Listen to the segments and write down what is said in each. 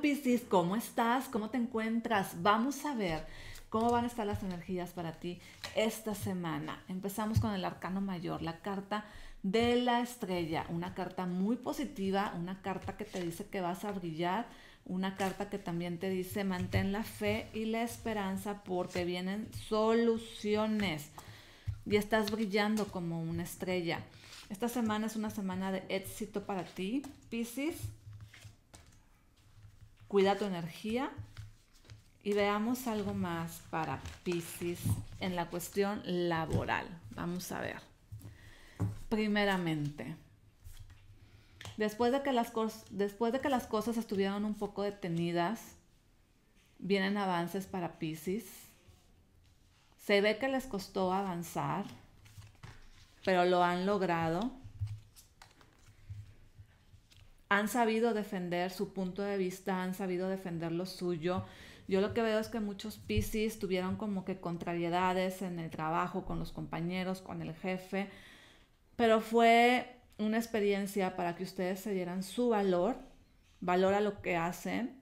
pisces ¿cómo estás? ¿Cómo te encuentras? Vamos a ver cómo van a estar las energías para ti esta semana. Empezamos con el arcano mayor, la carta de la estrella, una carta muy positiva, una carta que te dice que vas a brillar, una carta que también te dice mantén la fe y la esperanza porque vienen soluciones y estás brillando como una estrella. Esta semana es una semana de éxito para ti, Pisces cuida tu energía. Y veamos algo más para Pisces en la cuestión laboral. Vamos a ver. Primeramente, después de que las, después de que las cosas estuvieron un poco detenidas, vienen avances para Pisces. Se ve que les costó avanzar, pero lo han logrado han sabido defender su punto de vista, han sabido defender lo suyo. Yo lo que veo es que muchos Pisces tuvieron como que contrariedades en el trabajo, con los compañeros, con el jefe, pero fue una experiencia para que ustedes se dieran su valor, valor a lo que hacen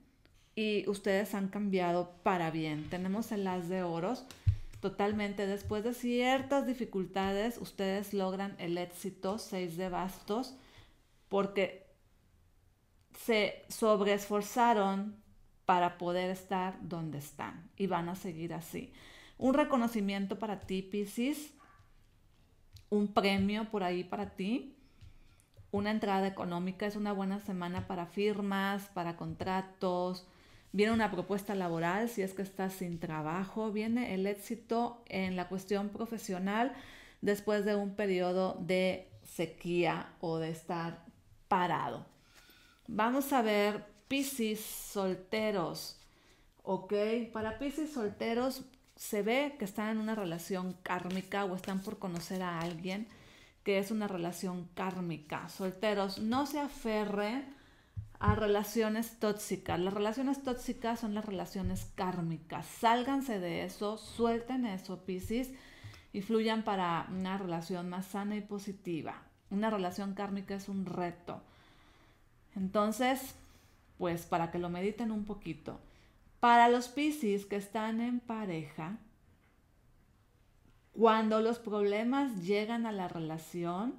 y ustedes han cambiado para bien. Tenemos el as de oros. Totalmente, después de ciertas dificultades, ustedes logran el éxito 6 de bastos porque se sobreesforzaron para poder estar donde están y van a seguir así. Un reconocimiento para ti, Piscis, un premio por ahí para ti, una entrada económica, es una buena semana para firmas, para contratos, viene una propuesta laboral si es que estás sin trabajo, viene el éxito en la cuestión profesional después de un periodo de sequía o de estar parado. Vamos a ver Piscis solteros, ¿ok? Para Piscis solteros se ve que están en una relación kármica o están por conocer a alguien que es una relación kármica. Solteros, no se aferre a relaciones tóxicas. Las relaciones tóxicas son las relaciones kármicas. Sálganse de eso, suelten eso, Piscis, y fluyan para una relación más sana y positiva. Una relación kármica es un reto. Entonces, pues para que lo mediten un poquito. Para los Piscis que están en pareja, cuando los problemas llegan a la relación,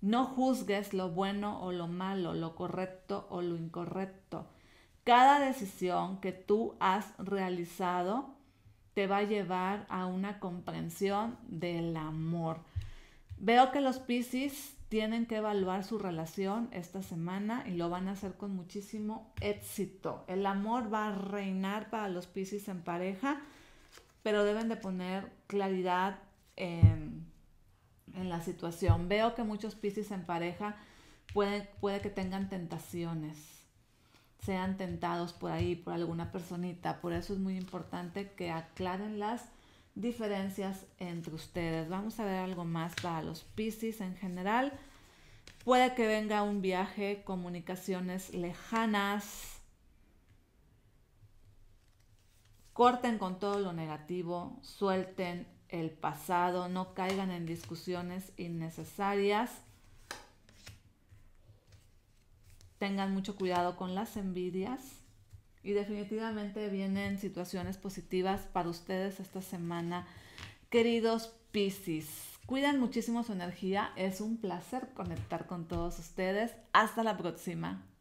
no juzgues lo bueno o lo malo, lo correcto o lo incorrecto. Cada decisión que tú has realizado te va a llevar a una comprensión del amor. Veo que los Piscis tienen que evaluar su relación esta semana y lo van a hacer con muchísimo éxito. El amor va a reinar para los Pisces en pareja, pero deben de poner claridad en, la situación. Veo que muchos Pisces en pareja puede, puede que tengan tentaciones, sean tentados por ahí, por alguna personita. Por eso es muy importante que aclaren las diferencias entre ustedes. Vamos a ver algo más para los Piscis en general. Puede que venga un viaje, comunicaciones lejanas. Corten con todo lo negativo, suelten el pasado, no caigan en discusiones innecesarias. Tengan mucho cuidado con las envidias. Y definitivamente vienen situaciones positivas para ustedes esta semana. Queridos Pisces. cuidan muchísimo su energía. Es un placer conectar con todos ustedes. Hasta la próxima.